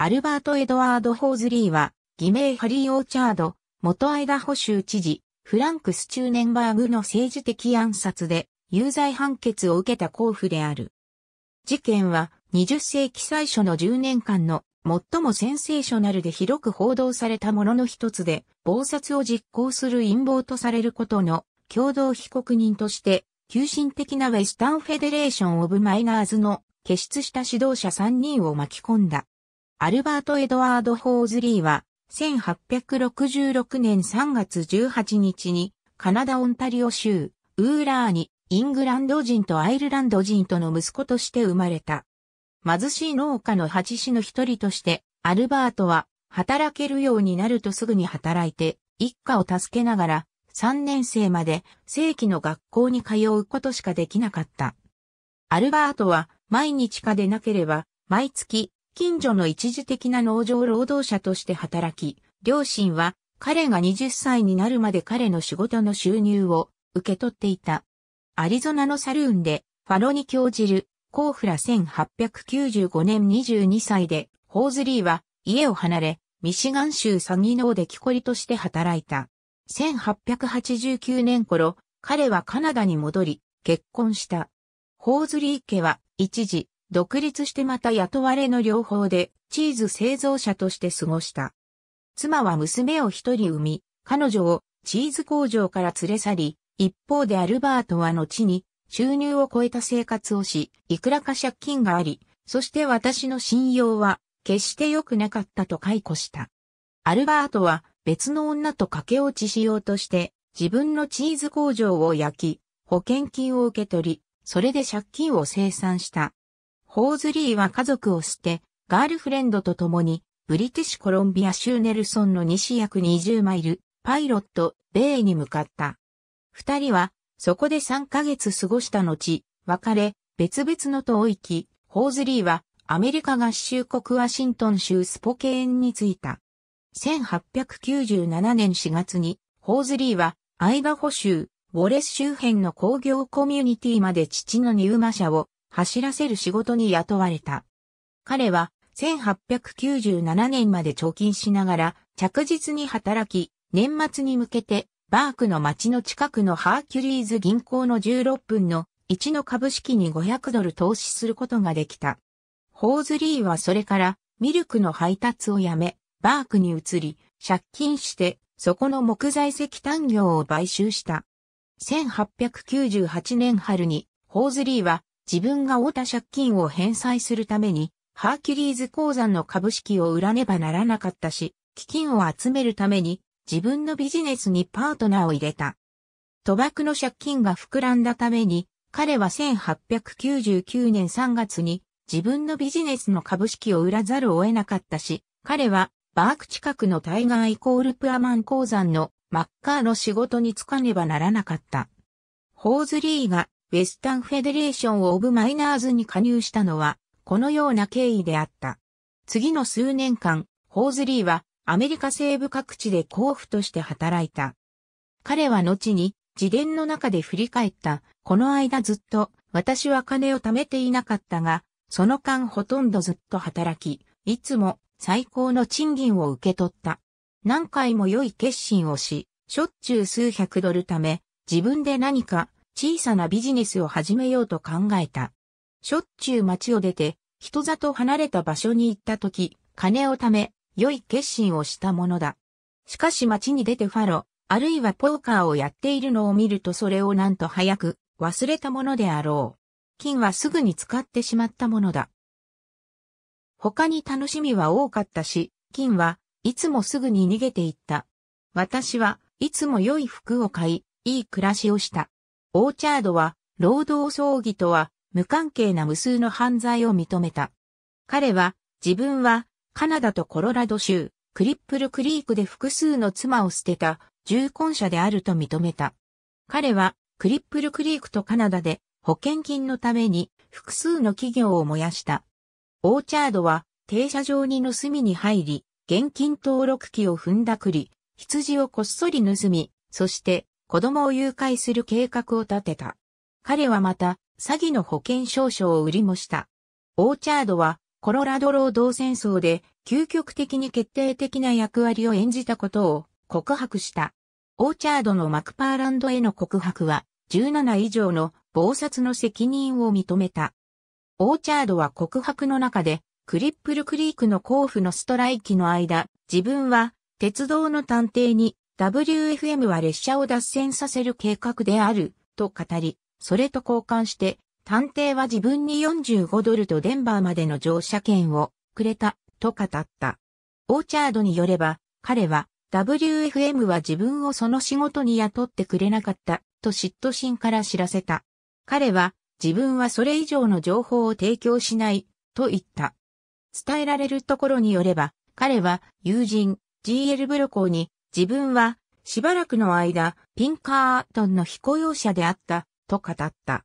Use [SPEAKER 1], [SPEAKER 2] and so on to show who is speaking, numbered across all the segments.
[SPEAKER 1] アルバート・エドワード・ホーズリーは、偽名ハリー・オーチャード、元アイダホ州知事、フランク・スチューネンバーグの政治的暗殺で、有罪判決を受けた候補である。事件は、20世紀最初の10年間の、最もセンセーショナルで広く報道されたものの一つで、謀殺を実行する陰謀とされることの、共同被告人として、急進的なウェスタンフェデレーション・オブ・マイナーズの、傑出した指導者3人を巻き込んだ。アルバート・エドワード・ホーズリーは、1866年3月18日に、カナダ・オンタリオ州、ウーラーに、イングランド人とアイルランド人との息子として生まれた。貧しい農家の八子の一人として、アルバートは、働けるようになるとすぐに働いて、一家を助けながら、3年生まで正規の学校に通うことしかできなかった。アルバートは毎日家でなければ毎月近所の一時的な農場労働者として働き、両親は彼が20歳になるまで彼の仕事の収入を受け取っていた。アリゾナのサルーンでファロに興じるコーフラ1895年22歳でホーズリーは家を離れミシガン州サギノーで木こりとして働いた。1889年頃、彼はカナダに戻り結婚した。ホーズリー家は一時独立してまた雇われの両方でチーズ製造者として過ごした。妻は娘を一人産み、彼女をチーズ工場から連れ去り、一方でアルバートは後に収入を超えた生活をし、いくらか借金があり、そして私の信用は決して良くなかったと解雇した。アルバートは別の女と駆け落ちしようとして自分のチーズ工場を焼き、保険金を受け取り、それで借金を清算した。ホーズリーは家族を捨て、ガールフレンドと共に、ブリティッシュコロンビア州ネルソンの西約20マイル、パイロット、米に向かった。二人は、そこで3ヶ月過ごした後、別れ、別々の遠いき、ホーズリーは、アメリカ合衆国ワシントン州スポケーンに着いた。1897年4月に、ホーズリーは、アイバホ州、ウォレス周辺の工業コミュニティまで父の入馬社を走らせる仕事に雇われた。彼は1897年まで貯金しながら着実に働き、年末に向けてバークの町の近くのハーキュリーズ銀行の16分の1の株式に500ドル投資することができた。ホーズリーはそれからミルクの配達をやめ、バークに移り、借金して、そこの木材石炭業を買収した。1898年春に、ホーズリーは自分が負った借金を返済するために、ハーキュリーズ鉱山の株式を売らねばならなかったし、基金を集めるために、自分のビジネスにパートナーを入れた。賭博の借金が膨らんだために、彼は1899年3月に自分のビジネスの株式を売らざるを得なかったし、彼はバーク近くのタイガーイコールプアマン鉱山のマッカーの仕事に就かねばならなかった。ホーズリーがウェスタンフェデレーションオブマイナーズに加入したのは、このような経緯であった。次の数年間、ホーズリーはアメリカ西部各地で交付として働いた。彼は後に自伝の中で振り返った。この間ずっと私は金を貯めていなかったが、その間ほとんどずっと働き、いつも最高の賃金を受け取った。何回も良い決心をし、しょっちゅう数百ドル貯め、自分で何か小さなビジネスを始めようと考えた。しょっちゅう街を出て、人里離れた場所に行った時、金を貯め、良い決心をしたものだ。しかし街に出てファロ、あるいはポーカーをやっているのを見るとそれをなんと早く忘れたものであろう。金はすぐに使ってしまったものだ。他に楽しみは多かったし、金はいつもすぐに逃げていった。私はいつも良い服を買い、いい暮らしをした。オーチャードは、労働葬儀とは無関係な無数の犯罪を認めた。彼は、自分は、カナダとコロラド州、クリップルクリークで複数の妻を捨てた、重婚者であると認めた。彼は、クリップルクリークとカナダで、保険金のために、複数の企業を燃やした。オーチャードは、停車場に盗みに入り、現金登録機を踏んだくり、羊をこっそり盗み、そして、子供を誘拐する計画を立てた。彼はまた、詐欺の保険証書を売りもした。オーチャードは、コロラド労働戦争で、究極的に決定的な役割を演じたことを告白した。オーチャードのマクパーランドへの告白は、17以上の謀殺の責任を認めた。オーチャードは告白の中で、クリップルクリークの交付のストライキの間、自分は鉄道の探偵に WFM は列車を脱線させる計画である、と語り、それと交換して、探偵は自分に45ドルとデンバーまでの乗車券をくれた、と語った。オーチャードによれば、彼は、WFM は自分をその仕事に雇ってくれなかった、と嫉妬心から知らせた。彼は、自分はそれ以上の情報を提供しない、と言った。伝えられるところによれば、彼は友人、GL ブロコーに自分は、しばらくの間、ピンカートンの非雇用者であった、と語った。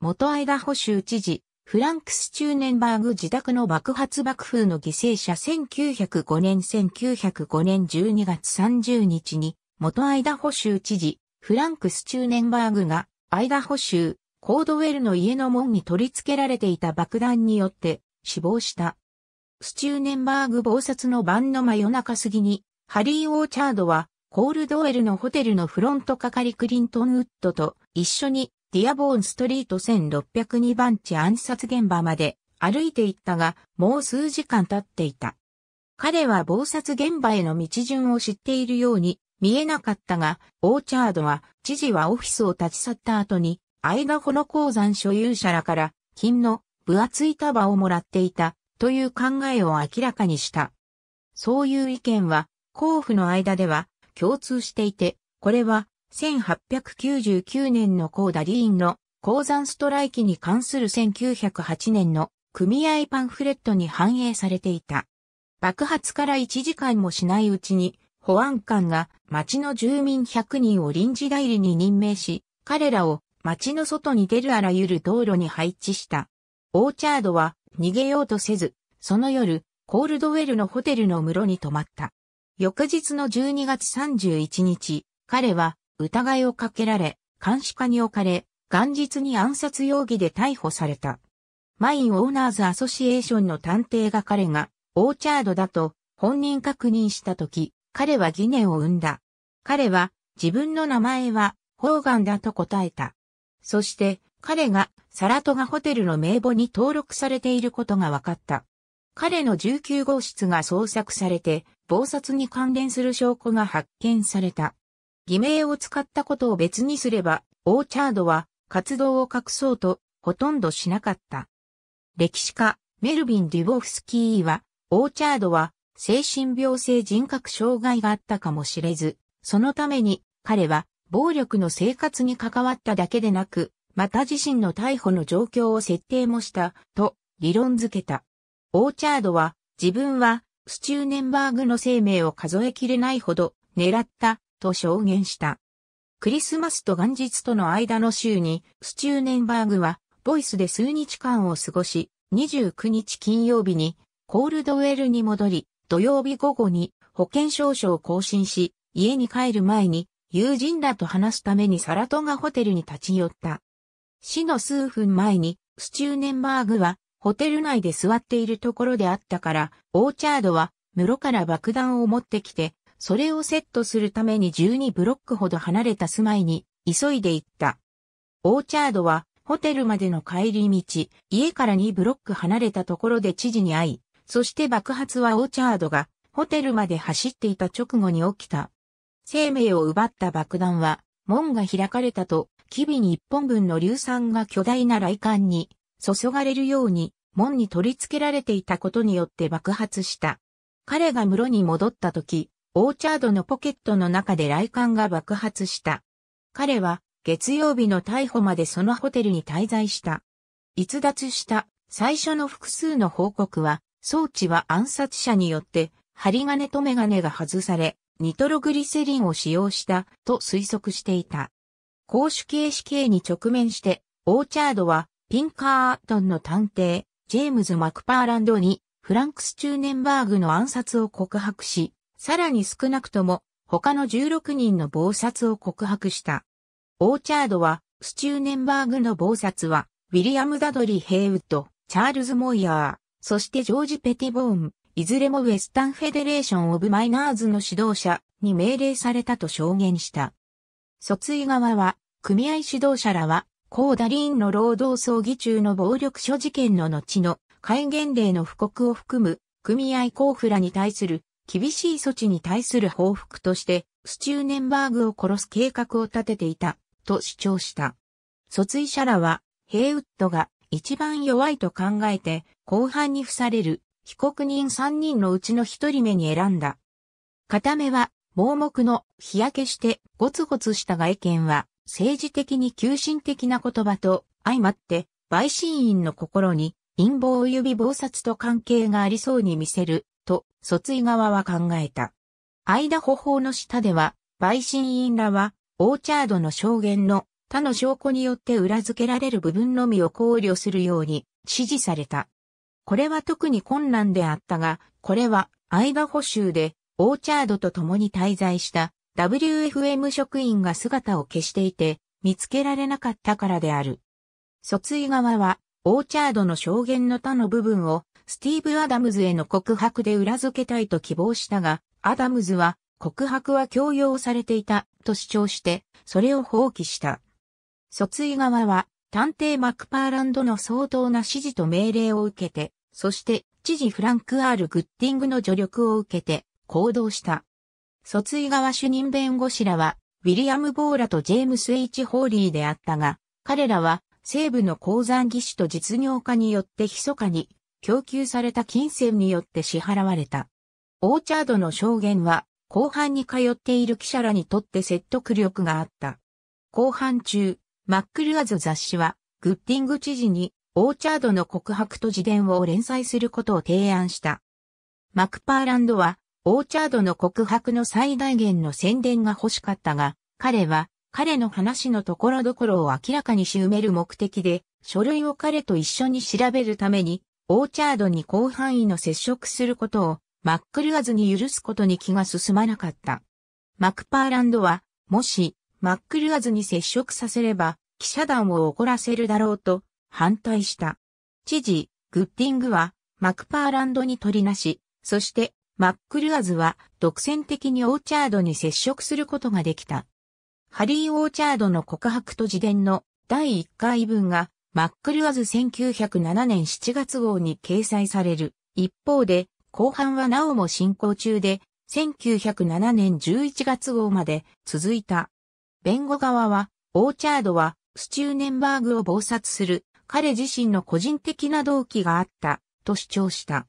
[SPEAKER 1] 元アイダホ州知事、フランクス・チューネンバーグ自宅の爆発爆風の犠牲者1905年1905年12月30日に、元アイダホ州知事、フランクス・チューネンバーグが、アイダホ州、コードウェルの家の門に取り付けられていた爆弾によって死亡した。スチューネンバーグ暴殺の晩の真夜中過ぎにハリー・オーチャードは、コールドウェルのホテルのフロント係クリントン・ウッドと一緒にディアボーンストリート1602番地暗殺現場まで歩いていったが、もう数時間経っていた。彼は暴殺現場への道順を知っているように見えなかったが、オーチャードは、知事はオフィスを立ち去った後に、アイダホの鉱山所有者らから、金の分厚い束をもらっていた、という考えを明らかにした。そういう意見は、交付の間では共通していて、これは1899年の高田ー員の鉱山ストライキに関する1908年の組合パンフレットに反映されていた。爆発から1時間もしないうちに保安官が町の住民100人を臨時代理に任命し、彼らを町の外に出るあらゆる道路に配置した。オーチャードは逃げようとせず、その夜、コールドウェルのホテルの室に泊まった。翌日の12月31日、彼は疑いをかけられ、監視下に置かれ、元日に暗殺容疑で逮捕された。マインオーナーズアソシエーションの探偵が彼が、オーチャードだと本人確認したとき、彼は疑念を生んだ。彼は、自分の名前は、ホーガンだと答えた。そして、彼が、サラトガホテルの名簿に登録されていることが分かった。彼の19号室が捜索されて、暴殺に関連する証拠が発見された。偽名を使ったことを別にすれば、オーチャードは活動を隠そうとほとんどしなかった。歴史家、メルビン・デュボフスキーは、オーチャードは精神病性人格障害があったかもしれず、そのために彼は暴力の生活に関わっただけでなく、また自身の逮捕の状況を設定もした、と理論づけた。オーチャードは、自分は、スチューネンバーグの生命を数えきれないほど、狙った、と証言した。クリスマスと元日との間の週に、スチューネンバーグは、ボイスで数日間を過ごし、29日金曜日に、コールドウェルに戻り、土曜日午後に、保険証書を更新し、家に帰る前に、友人らと話すためにサラトガホテルに立ち寄った。死の数分前に、スチューネンバーグは、ホテル内で座っているところであったから、オーチャードは室から爆弾を持ってきて、それをセットするために12ブロックほど離れた住まいに急いで行った。オーチャードはホテルまでの帰り道、家から2ブロック離れたところで知事に会い、そして爆発はオーチャードがホテルまで走っていた直後に起きた。生命を奪った爆弾は門が開かれたと、機微に1本分の硫酸が巨大な雷管に注がれるように門に取り付けられていたことによって爆発した。彼が室に戻った時、オーチャードのポケットの中で雷管が爆発した。彼は月曜日の逮捕までそのホテルに滞在した。逸脱した最初の複数の報告は、装置は暗殺者によって針金とメガネが外され、ニトログリセリンを使用したと推測していた。公主形式形に直面して、オーチャードはピンカー・アトンの探偵、ジェームズ・マクパーランドに、フランクス・チューネンバーグの暗殺を告白し、さらに少なくとも、他の16人の暴殺を告白した。オーチャードは、スチューネンバーグの暴殺は、ウィリアム・ダドリー・ヘイウッド、チャールズ・モイヤー、そしてジョージ・ペティボーン、いずれもウェスタン・フェデレーション・オブ・マイナーズの指導者に命令されたと証言した。訴追側は、組合指導者らは、コーダリーンの労働葬儀中の暴力所事件の後の戒厳令の布告を含む組合交付らに対する厳しい措置に対する報復としてスチューネンバーグを殺す計画を立てていたと主張した。卒追者らはヘイウッドが一番弱いと考えて後半に付される被告人3人のうちの1人目に選んだ。片目は盲目の日焼けしてゴツゴツした外見は政治的に求心的な言葉と相まって、陪審員の心に陰謀及び謀殺と関係がありそうに見せる、と、訴追側は考えた。アイダホ法の下では、陪審員らは、オーチャードの証言の他の証拠によって裏付けられる部分のみを考慮するように指示された。これは特に困難であったが、これはアイダホ州でオーチャードと共に滞在した WFM 職員が姿を消していて、見つけられなかったからである。訴追側は、オーチャードの証言の他の部分を、スティーブ・アダムズへの告白で裏付けたいと希望したが、アダムズは、告白は強要されていた、と主張して、それを放棄した。訴追側は、探偵マクパーランドの相当な指示と命令を受けて、そして、知事フランク・アール・グッティングの助力を受けて、行動した。訴追側主任弁護士らは、ウィリアム・ボーラとジェームス・チホーリーであったが、彼らは西部の鉱山技師と実業家によって密かに供給された金銭によって支払われた。オーチャードの証言は、後半に通っている記者らにとって説得力があった。後半中、マックルアズ雑誌は、グッディング知事に、オーチャードの告白と自伝を連載することを提案した。マクパーランドは、オーチャードの告白の最大限の宣伝が欲しかったが、彼は彼の話のところどころを明らかにし埋める目的で、書類を彼と一緒に調べるために、オーチャードに広範囲の接触することを、マックルアズに許すことに気が進まなかった。マクパーランドは、もし、マックルアズに接触させれば、記者団を怒らせるだろうと、反対した。知事、グッディングは、マクパーランドに取りなし、そして、マックルアズは独占的にオーチャードに接触することができた。ハリー・オーチャードの告白と自伝の第1回分がマックルアズ1907年7月号に掲載される。一方で、後半はなおも進行中で、1907年11月号まで続いた。弁護側は、オーチャードはスチューネンバーグを謀殺する彼自身の個人的な動機があったと主張した。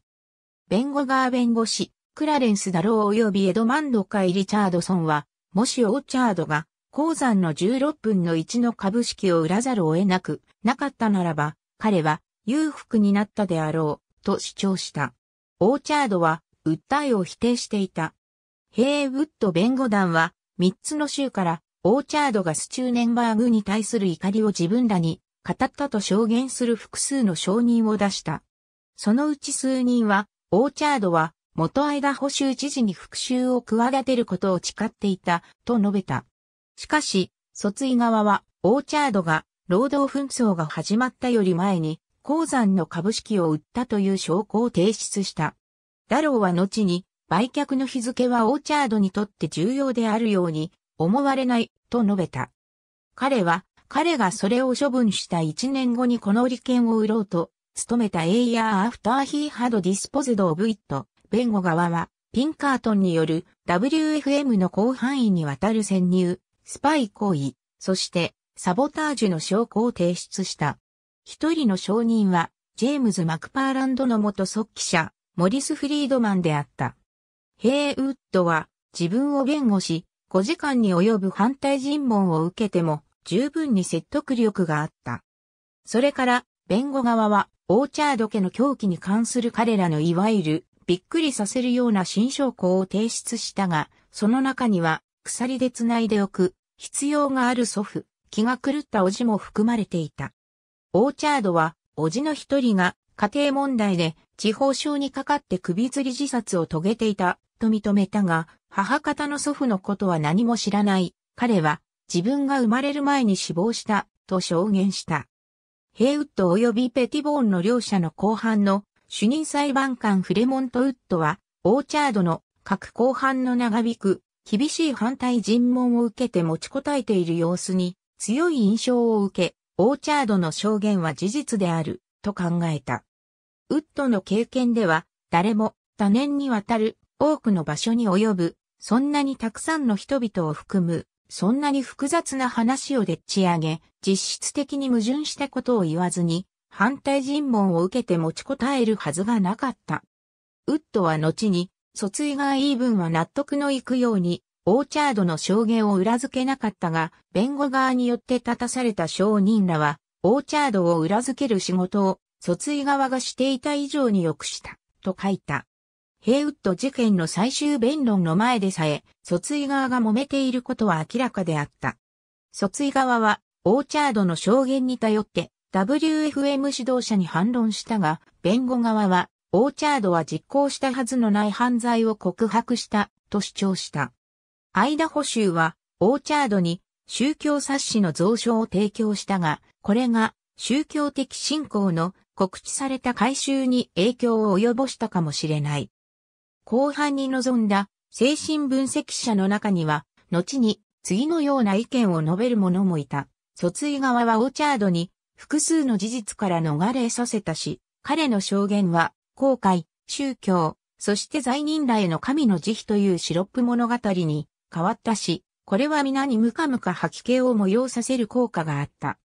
[SPEAKER 1] 弁護側弁護士クラレンス・ダロー及びエドマンド・カイ・リチャードソンは、もしオーチャードが、鉱山の16分の1の株式を売らざるを得なく、なかったならば、彼は裕福になったであろう、と主張した。オーチャードは、訴えを否定していた。ヘイウッド弁護団は、3つの州から、オーチャードがスチューネンバーグに対する怒りを自分らに、語ったと証言する複数の証人を出した。そのうち数人は、オーチャードは、元間補修知事に復讐を企てることを誓っていた、と述べた。しかし、訴追側は、オーチャードが、労働紛争が始まったより前に、鉱山の株式を売ったという証拠を提出した。ダローは後に、売却の日付はオーチャードにとって重要であるように、思われない、と述べた。彼は、彼がそれを処分した1年後にこの利権を売ろうと、勤めたエイヤーアフターヒーハドディスポズドオブイット。弁護側は、ピンカートンによる WFM の広範囲にわたる潜入、スパイ行為、そしてサボタージュの証拠を提出した。一人の証人は、ジェームズ・マクパーランドの元速記者、モリス・フリードマンであった。ヘイウッドは、自分を弁護し、5時間に及ぶ反対尋問を受けても、十分に説得力があった。それから、弁護側は、オーチャード家の狂気に関する彼らのいわゆるびっくりさせるような新証拠を提出したが、その中には、鎖で繋いでおく、必要がある祖父、気が狂った叔父も含まれていた。オーチャードは、叔父の一人が、家庭問題で、地方症にかかって首吊り自殺を遂げていた、と認めたが、母方の祖父のことは何も知らない。彼は、自分が生まれる前に死亡した、と証言した。ヘイウッド及びペティボーンの両者の後半の主任裁判官フレモントウッドは、オーチャードの各後半の長引く厳しい反対尋問を受けて持ちこたえている様子に強い印象を受け、オーチャードの証言は事実であると考えた。ウッドの経験では誰も多年にわたる多くの場所に及ぶそんなにたくさんの人々を含むそんなに複雑な話をでっち上げ実質的に矛盾したことを言わずに反対尋問を受けて持ちこたえるはずがなかった。ウッドは後に、訴追が言い分は納得のいくように、オーチャードの証言を裏付けなかったが、弁護側によって立たされた証人らは、オーチャードを裏付ける仕事を、訴追側がしていた以上に良くした、と書いた。ヘイウッド事件の最終弁論の前でさえ、訴追側が揉めていることは明らかであった。訴追側は、オーチャードの証言に頼って、WFM 指導者に反論したが、弁護側は、オーチャードは実行したはずのない犯罪を告白したと主張した。アイダホ州は、オーチャードに宗教冊子の蔵書を提供したが、これが宗教的信仰の告知された改修に影響を及ぼしたかもしれない。後半に臨んだ精神分析者の中には、後に次のような意見を述べる者もいた。訴追側はオーチャードに複数の事実から逃れさせたし、彼の証言は、後悔、宗教、そして罪人らへの神の慈悲というシロップ物語に変わったし、これは皆にムカムカ吐き気を模様させる効果があった。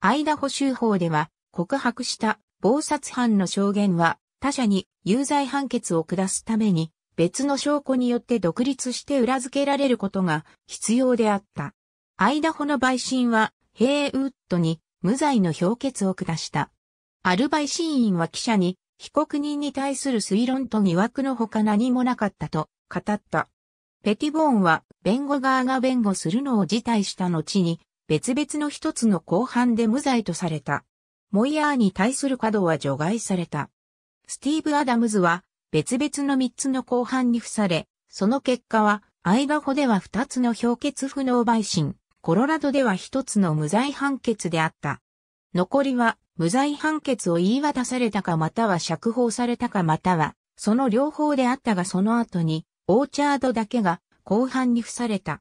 [SPEAKER 1] アイダホ州法では、告白した暴殺犯の証言は、他者に有罪判決を下すために、別の証拠によって独立して裏付けられることが必要であった。アイダホの陪審は、ヘイウッドに無罪の評決を下した。アルバイシーンは記者に、被告人に対する推論と疑惑のほか何もなかったと語った。ペティボーンは弁護側が弁護するのを辞退した後に別々の一つの公判で無罪とされた。モイヤーに対する角は除外された。スティーブ・アダムズは別々の三つの公判に付され、その結果はアイダホでは二つの評決不能陪審、コロラドでは一つの無罪判決であった。残りは、無罪判決を言い渡されたかまたは釈放されたかまたは、その両方であったがその後に、オーチャードだけが後半に付された。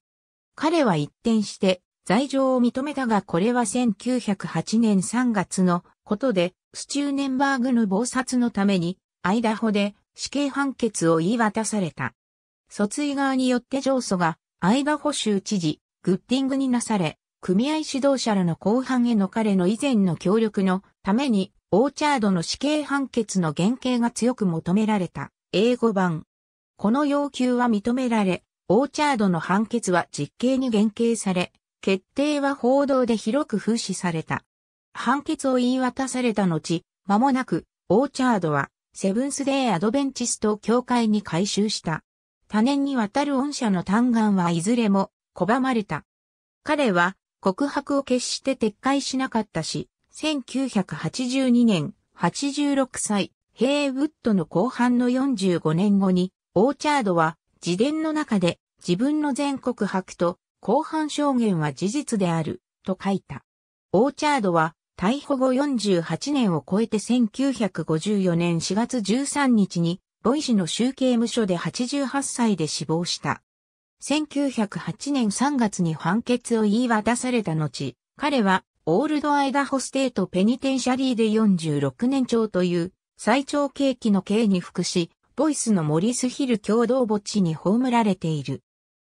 [SPEAKER 1] 彼は一転して、罪状を認めたがこれは1908年3月のことで、スチューネンバーグの暴殺のために、アイダホで死刑判決を言い渡された。訴追側によって上訴が、アイダホ州知事、グッディングになされ、組合指導者らの後半への彼の以前の協力のために、オーチャードの死刑判決の原型が強く求められた、英語版。この要求は認められ、オーチャードの判決は実刑に減刑され、決定は報道で広く風刺された。判決を言い渡された後、間もなく、オーチャードは、セブンスデーアドベンチスト教会に改修した。多年にわたる恩赦の嘆願はいずれも、拒まれた。彼は告白を決して撤回しなかったし、1982年86歳、ヘイウッドの後半の45年後に、オーチャードは自伝の中で自分の全告白と後半証言は事実であると書いた。オーチャードは逮捕後48年を超えて1954年4月13日にボイシの集計無所で88歳で死亡した。1908年3月に判決を言い渡された後、彼はオールドアイダホステートペニテンシャリーで46年長という最長刑期の刑に服し、ボイスのモリスヒル共同墓地に葬られている。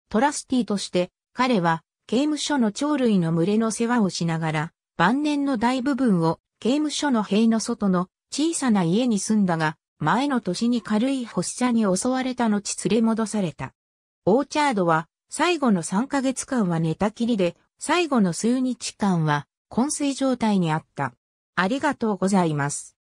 [SPEAKER 1] トラスティとして彼は刑務所の鳥類の群れの世話をしながら晩年の大部分を刑務所の塀の外の小さな家に住んだが前の年に軽い発作に襲われた後連れ戻された。オーチャードは最後の3ヶ月間は寝たきりで、最後の数日間は昏睡状態にあった。ありがとうございます。